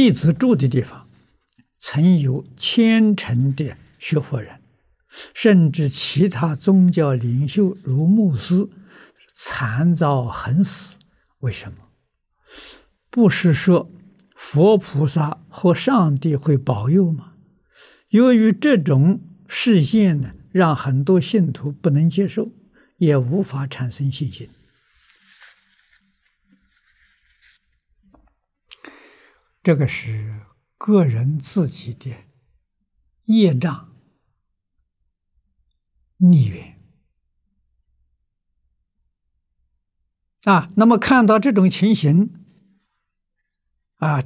弟子住的地方，曾有虔诚的学佛人，甚至其他宗教领袖如牧师，惨遭横死。为什么？不是说佛菩萨和上帝会保佑吗？由于这种事件呢，让很多信徒不能接受，也无法产生信心。这个是个人自己的业障、孽缘啊。那么看到这种情形，啊，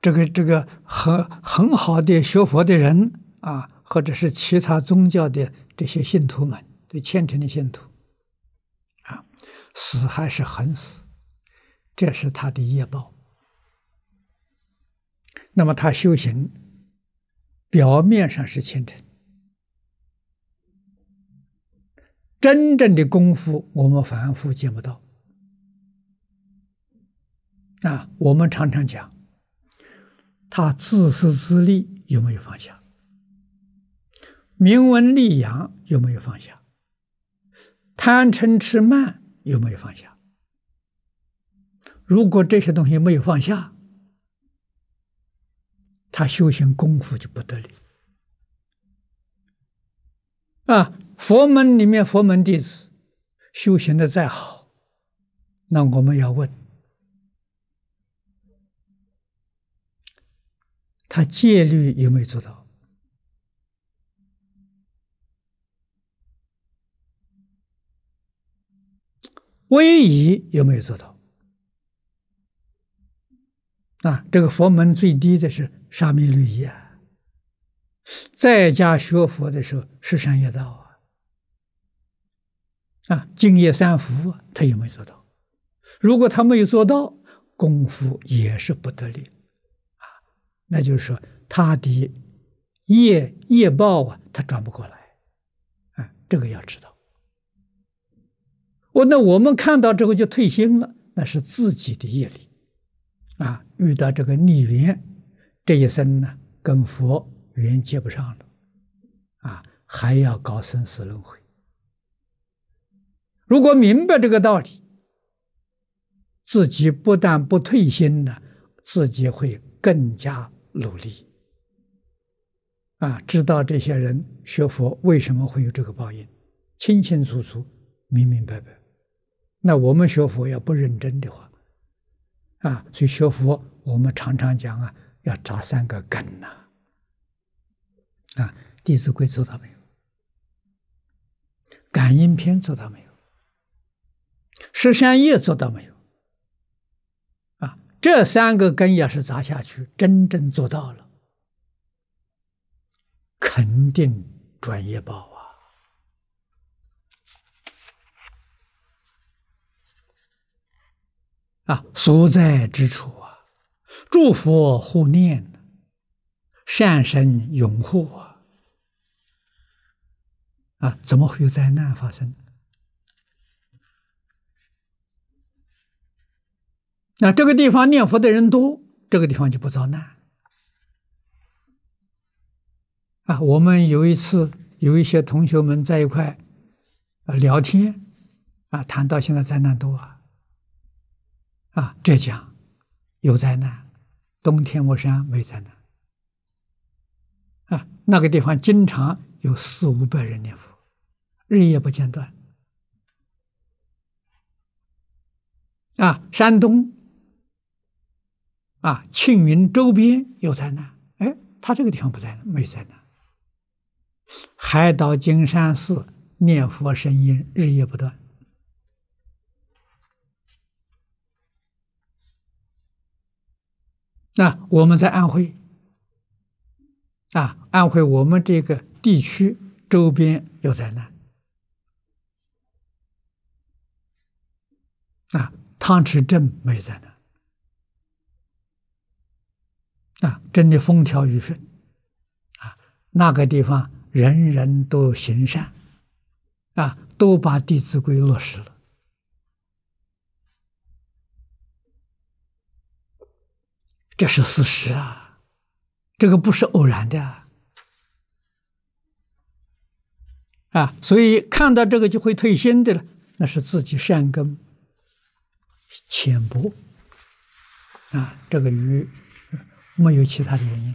这个这个很很好的学佛的人啊，或者是其他宗教的这些信徒们，对虔诚的信徒，啊，死还是很死，这是他的业报。那么他修行，表面上是虔诚，真正的功夫我们反复见不到啊。我们常常讲，他自私自利有没有放下？明文利养有没有放下？贪嗔痴慢有没有放下？如果这些东西没有放下，他修行功夫就不得了。啊！佛门里面佛门弟子修行的再好，那我们要问他戒律有没有做到，威仪有没有做到。啊，这个佛门最低的是沙弥律仪，在家学佛的时候是善业道啊，啊，敬业三福，他有没有做到？如果他没有做到，功夫也是不得力啊。那就是说，他的业业报啊，他转不过来啊，这个要知道。我那我们看到之后就退心了，那是自己的业力。啊，遇到这个逆缘，这一生呢，跟佛缘接不上了，啊，还要搞生死轮回。如果明白这个道理，自己不但不退心呢，自己会更加努力。啊，知道这些人学佛为什么会有这个报应，清清楚楚，明明白白。那我们学佛要不认真的话，啊，所以学佛，我们常常讲啊，要扎三个根呐。啊，《弟子规》做到没有？《感应篇》做到没有？《十三业》做到没有？啊，这三个根要是扎下去，真正做到了，肯定转业报。啊，所在之处啊，诸佛护念，善神拥护啊！啊，怎么会有灾难发生？那这个地方念佛的人多，这个地方就不遭难。啊，我们有一次有一些同学们在一块啊聊天啊，谈到现在灾难多啊。啊，浙江有灾难，冬天我山没灾难。啊，那个地方经常有四五百人念佛，日夜不间断。啊，山东啊，庆云周边有灾难，哎，他这个地方不灾难，没灾难。海岛金山寺念佛声音日夜不断。那我们在安徽，啊，安徽我们这个地区周边有灾难，啊，汤池镇没灾难，啊，真的风调雨顺，啊，那个地方人人都行善，啊，都把《弟子规》落实了。这是事实啊，这个不是偶然的啊，所以看到这个就会退心的了，那是自己善根浅薄啊，这个与没有其他的原因。